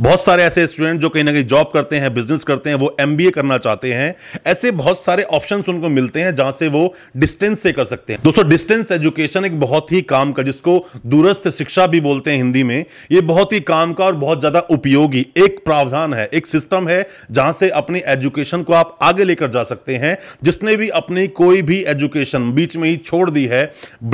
बहुत सारे ऐसे स्टूडेंट जो कहीं ना कहीं जॉब करते हैं बिजनेस करते हैं वो एम करना चाहते हैं ऐसे बहुत सारे ऑप्शन उनको मिलते हैं जहां से वो डिस्टेंस से कर सकते हैं दोस्तों डिस्टेंस एजुकेशन एक बहुत ही काम का जिसको दूरस्थ शिक्षा भी बोलते हैं हिंदी में ये बहुत ही काम का और बहुत ज्यादा उपयोगी एक प्रावधान है एक सिस्टम है जहां से अपनी एजुकेशन को आप आगे लेकर जा सकते हैं जिसने भी अपनी कोई भी एजुकेशन बीच में ही छोड़ दी है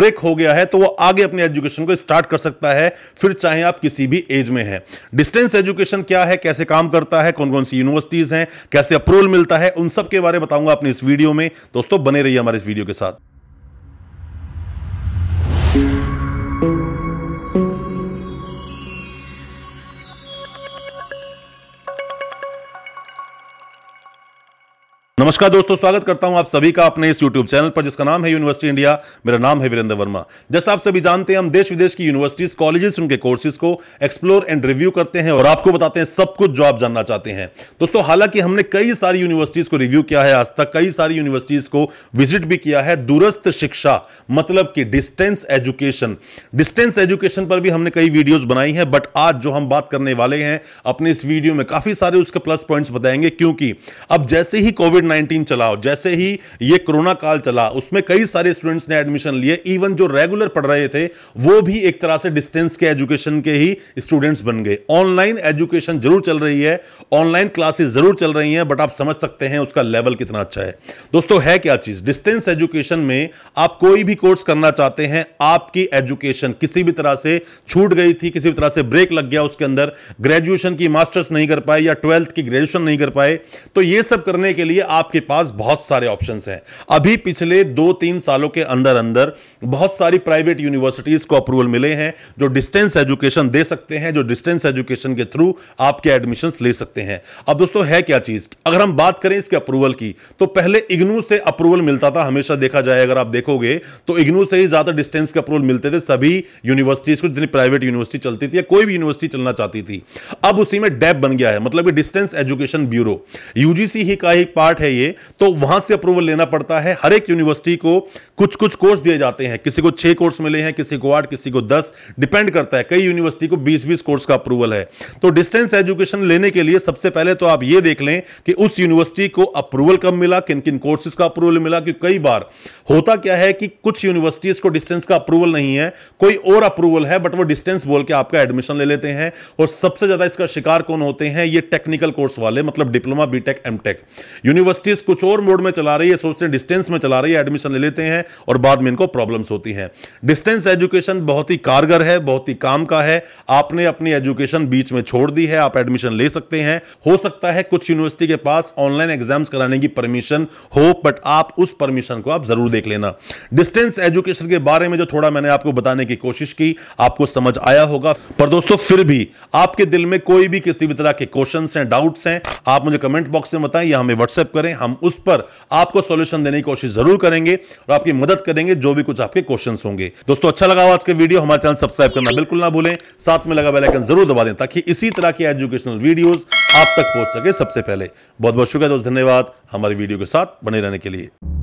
ब्रेक हो गया है तो वो आगे अपनी एजुकेशन को स्टार्ट कर सकता है फिर चाहे आप किसी भी एज में है डिस्टेंस एजुकेशन क्या है कैसे काम करता है कौन कौन सी यूनिवर्सिटीज़ हैं कैसे अप्रूवल मिलता है उन सब के बारे में बताऊंगा अपने इस वीडियो में दोस्तों बने रहिए हमारे इस वीडियो के साथ नमस्कार दोस्तों स्वागत करता हूं आप सभी का अपने इस YouTube चैनल पर जिसका नाम है यूनिवर्सिटी इंडिया मेरा नाम है वीरेंद्र वर्मा जैसा आप सभी जानते हैं हम देश विदेश की यूनिवर्सिटीज कॉलेजेस उनके कोर्सेज को एक्सप्लोर एंड रिव्यू करते हैं और आपको बताते हैं सब कुछ जो आप जानना चाहते हैं दोस्तों हालांकि हमने कई सारी यूनिवर्सिटीज को रिव्यू किया है आज तक कई सारी यूनिवर्सिटीज को विजिट भी किया है दूरस्थ शिक्षा मतलब कि डिस्टेंस एजुकेशन डिस्टेंस एजुकेशन पर भी हमने कई वीडियोज बनाई है बट आज जो हम बात करने वाले हैं अपने इस वीडियो में काफी सारे उसके प्लस पॉइंट्स बताएंगे क्योंकि अब जैसे ही कोविड नाइनटीन चला जैसे ही ये कोरोना काल चला उसमें कई सारे स्टूडेंट्स ने एडमिशन लिए इवन जो रेगुलर पढ़ रहे थे वो भी एक तरह से डिस्टेंस के एजुकेशन के ही स्टूडेंट्स बन गए ऑनलाइन एजुकेशन जरूर चल रही है ऑनलाइन क्लासेस जरूर चल रही हैं बट आप समझ सकते हैं उसका लेवल कितना अच्छा है दोस्तों है क्या चीज डिस्टेंस एजुकेशन में आप कोई भी कोर्स करना चाहते हैं आपकी एजुकेशन किसी भी तरह से छूट गई थी किसी भी तरह से ब्रेक लग गया उसके अंदर ग्रेजुएशन की मास्टर्स नहीं कर पाए या ट्वेल्थ की ग्रेजुएशन नहीं कर पाए तो ये सब करने के लिए आप आपके पास बहुत सारे ऑप्शंस हैं अभी पिछले दो तीन सालों के अंदर अंदर बहुत सारी प्राइवेट यूनिवर्सिटीज़ को अप्रूवल मिले हैं जो डिस्टेंस एजुकेशन दे सकते हैं जो डिस्टेंस एजुकेशन के थ्रू आपके एडमिशन ले सकते हैं अब दोस्तों है क्या चीज़ अगर हम बात करें इसके अप्रूवल की तो पहले इग्नू से अप्रूवल मिलता था हमेशा देखा जाए अगर आप देखोगे तो इग्नू से ही ज़्यादा डिस्टेंस के अप्रूवल मिलते थे सभी यूनिवर्सिटीज़ को जितनी प्राइवेट यूनिवर्सिटी चलती थी या कोई भी यूनिवर्सिटी चलना चाहती थी अब उसी में डेप बन गया है मतलब डिस्टेंस एजुकेशन ब्यूरो यूजीसी ही का ही पार्ट है है ये तो वहां से अप्रूवल लेना पड़ता है हर एक यूनिवर्सिटी को कुछ कुछ कोर्स दिए जाते हैं किसी को छह कोर्स मिले हैं किसी को आठ किसी को दस डिपेंड करता है कई यूनिवर्सिटी को बीस बीस कोर्स का अप्रूवल है तो डिस्टेंस एजुकेशन लेने के लिए सबसे पहले तो आप ये देख लें कि उस यूनिवर्सिटी को अप्रूवल कब मिला किन किन कोर्सेज का अप्रूवल मिला कि कई बार होता क्या है कि कुछ यूनिवर्सिटीज को डिस्टेंस का अप्रूवल नहीं है कोई और अप्रूवल है बट वो डिस्टेंस बोल के आपका एडमिशन ले लेते हैं और सबसे ज्यादा इसका शिकार कौन होते हैं ये टेक्निकल कोर्स वाले मतलब diploma BTech MTech university universities कुछ और मोड में चला रही है सोचते हैं डिस्टेंस में चला रही है एडमिशन ले लेते हैं और बाद में इनको प्रॉब्लम्स होती हैं डिस्टेंस एजुकेशन बहुत ही कारगर है बहुत ही काम का है आपने अपनी एजुकेशन बीच में छोड़ दी है आप एडमिशन ले सकते हैं हो सकता है कुछ यूनिवर्सिटी के पास ऑनलाइन एग्जाम्स कराने की परमिशन हो बट आप उस परमिशन को आप जरूर देख लेना डिस्टेंस एजुकेशन के बारे में जो थोड़ा मैंने आपको बताने की कोशिश की आपको समझ आया होगा पर दोस्तों फिर भी आपके दिल में कोई भी किसी भी तरह के क्वेश्चन हैं डाउट्स हैं आप मुझे कमेंट बॉक्स में बताएं या हमें व्हाट्सएप करें करें हम उस पर आपको सोल्यूशन देने की कोशिश जरूर करेंगे और आपकी मदद करेंगे जो भी कुछ आपके क्वेश्चन होंगे दोस्तों अच्छा लगा आज के वीडियो हमारे चैनल सब्सक्राइब करना बिल्कुल ना भूलें साथ में लगा बेलाइकन जरूर दबा दें ताकि इसी तरह की एजुकेशनल वीडियो आप तक पहुंच सके सबसे पहले बहुत बहुत शुक्रिया दोस्त धन्यवाद हमारी वीडियो के साथ बने रहने के लिए